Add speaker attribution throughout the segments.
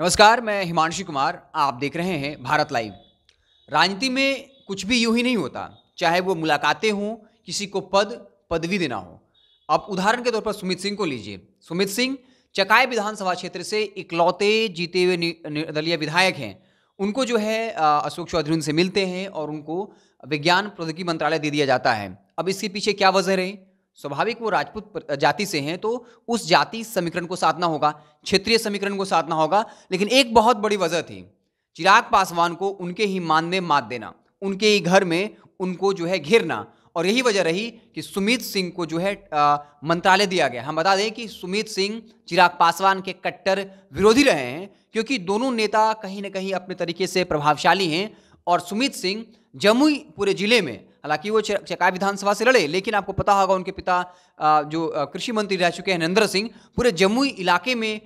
Speaker 1: नमस्कार मैं हिमांशु कुमार आप देख रहे हैं भारत लाइव राजनीति में कुछ भी यूं ही नहीं होता चाहे वो मुलाकातें हों किसी को पद पदवी देना हो अब उदाहरण के तौर पर सुमित सिंह को लीजिए सुमित सिंह चकाई विधानसभा क्षेत्र से इकलौते जीते हुए निर्दलीय विधायक हैं उनको जो है अशोक चौधरी उनसे मिलते हैं और उनको विज्ञान प्रौद्योगिकी मंत्रालय दे दिया जाता है अब इसके पीछे क्या वजह रही स्वाभाविक वो राजपूत जाति से हैं तो उस जाति समीकरण को साधना होगा क्षेत्रीय समीकरण को साधना होगा लेकिन एक बहुत बड़ी वजह थी चिराग पासवान को उनके ही मान मात देना उनके ही घर में उनको जो है घेरना और यही वजह रही कि सुमित सिंह को जो है मंत्रालय दिया गया हम बता दें कि सुमित सिंह चिराग पासवान के कट्टर विरोधी रहे हैं क्योंकि दोनों नेता कहीं ना कहीं अपने तरीके से प्रभावशाली हैं और सुमित सिंह जमुई पूरे जिले में हालांकि वो चकाई विधानसभा से लड़े लेकिन आपको पता होगा उनके पिता जो कृषि मंत्री रह चुके हैं नरेंद्र सिंह पूरे जम्मू इलाके में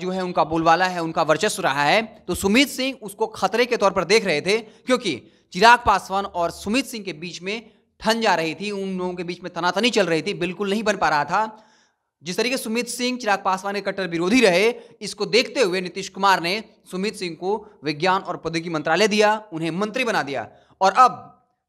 Speaker 1: जो है उनका बोलवाला है उनका वर्चस्व रहा है तो सुमित सिंह उसको खतरे के तौर पर देख रहे थे क्योंकि चिराग पासवान और सुमित सिंह के बीच में ठन जा रही थी उन लोगों के बीच में तनातनी चल रही थी बिल्कुल नहीं बन पा रहा था जिस तरीके सुमित सिंह चिराग पासवान के कट्टर विरोधी रहे इसको देखते हुए नीतीश कुमार ने सुमित सिंह को विज्ञान और प्रौद्योगिकी मंत्रालय दिया उन्हें मंत्री बना दिया और अब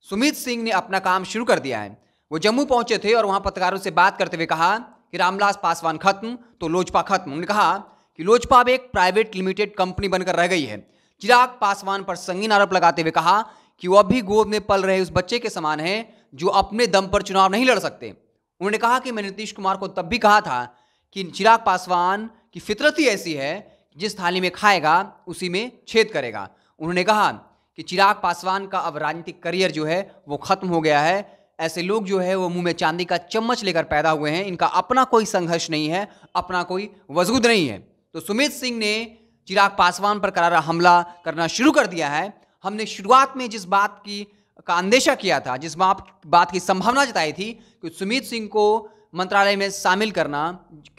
Speaker 1: सुमित सिंह ने अपना काम शुरू कर दिया है वो जम्मू पहुंचे थे और वहां पत्रकारों से बात करते हुए कहा कि रामलाल पासवान खत्म तो लोजपा खत्म उन्होंने कहा कि लोजपा अब एक प्राइवेट लिमिटेड कंपनी बनकर रह गई है चिराग पासवान पर संगीन आरोप लगाते हुए कहा कि वह अभी गोद में पल रहे उस बच्चे के समान है जो अपने दम पर चुनाव नहीं लड़ सकते उन्होंने कहा कि मैंने नीतीश कुमार को तब भी कहा था कि चिराग पासवान की फितरत ही ऐसी है जिस थाली में खाएगा उसी में छेद करेगा उन्होंने कहा कि चिराग पासवान का अब राजनीतिक करियर जो है वो ख़त्म हो गया है ऐसे लोग जो है वो मुंह में चांदी का चम्मच लेकर पैदा हुए हैं इनका अपना कोई संघर्ष नहीं है अपना कोई वजूद नहीं है तो सुमित सिंह ने चिराग पासवान पर करारा हमला करना शुरू कर दिया है हमने शुरुआत में जिस बात की का अंदेशा किया था जिस बात बात की संभावना जताई थी कि सुमित सिंह को मंत्रालय में शामिल करना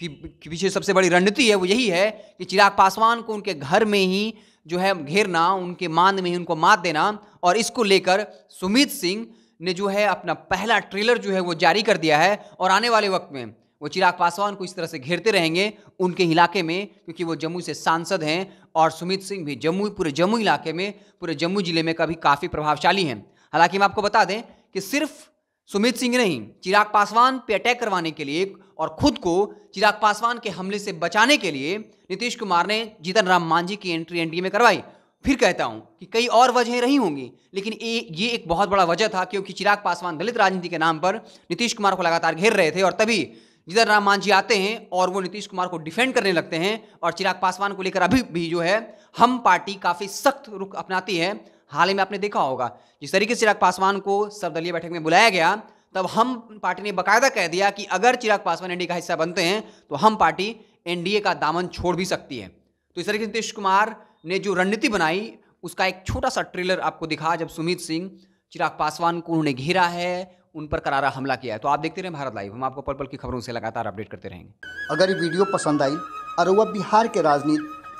Speaker 1: की पीछे सबसे बड़ी रणनीति है वो यही है कि चिराग पासवान को उनके घर में ही जो है घेरना उनके मान में ही उनको मात देना और इसको लेकर सुमित सिंह ने जो है अपना पहला ट्रेलर जो है वो जारी कर दिया है और आने वाले वक्त में वो चिराग पासवान को इस तरह से घेरते रहेंगे उनके इलाके में क्योंकि वो जम्मू से सांसद हैं और सुमित सिंह भी जम्मू पूरे जम्मू इलाके में पूरे जम्मू जिले में कभी काफ़ी प्रभावशाली हैं हालांकि हम आपको बता दें कि सिर्फ सुमित सिंह ने ही चिराग पासवान पे अटैक करवाने के लिए और खुद को चिराग पासवान के हमले से बचाने के लिए नीतीश कुमार ने जीतन राम मांझी की एंट्री एनडीए में करवाई फिर कहता हूं कि कई और वजहें रही होंगी लेकिन ए, ये एक बहुत बड़ा वजह था क्योंकि चिराग पासवान दलित राजनीति के नाम पर नीतीश कुमार को लगातार घेर रहे थे और तभी जिधर राम मांझी आते हैं और वो नीतीश कुमार को डिफेंड करने लगते हैं और चिराग पासवान को लेकर अभी भी जो है हम पार्टी काफ़ी सख्त रुख अपनाती है हाल ही में आपने देखा होगा जिस तरीके से चिराग पासवान को सर्वदलीय बैठक में बुलाया गया तब हम पार्टी ने बकायदा कह दिया कि अगर चिराग पासवान एनडीए का हिस्सा बनते हैं तो हम पार्टी एनडीए का दामन छोड़ भी सकती है तो इस तरीके से नीतीश कुमार ने जो रणनीति बनाई उसका एक छोटा सा ट्रेलर आपको दिखा जब सुमित सिंह चिराग पासवान को उन्होंने घेरा है उन पर करारा हमला किया है तो आप देखते रहें भारत लाइव हम आपको पल पल की खबरों से लगातार अपडेट करते रहेंगे अगर ये वीडियो पसंद आई और वह बिहार के राजनीति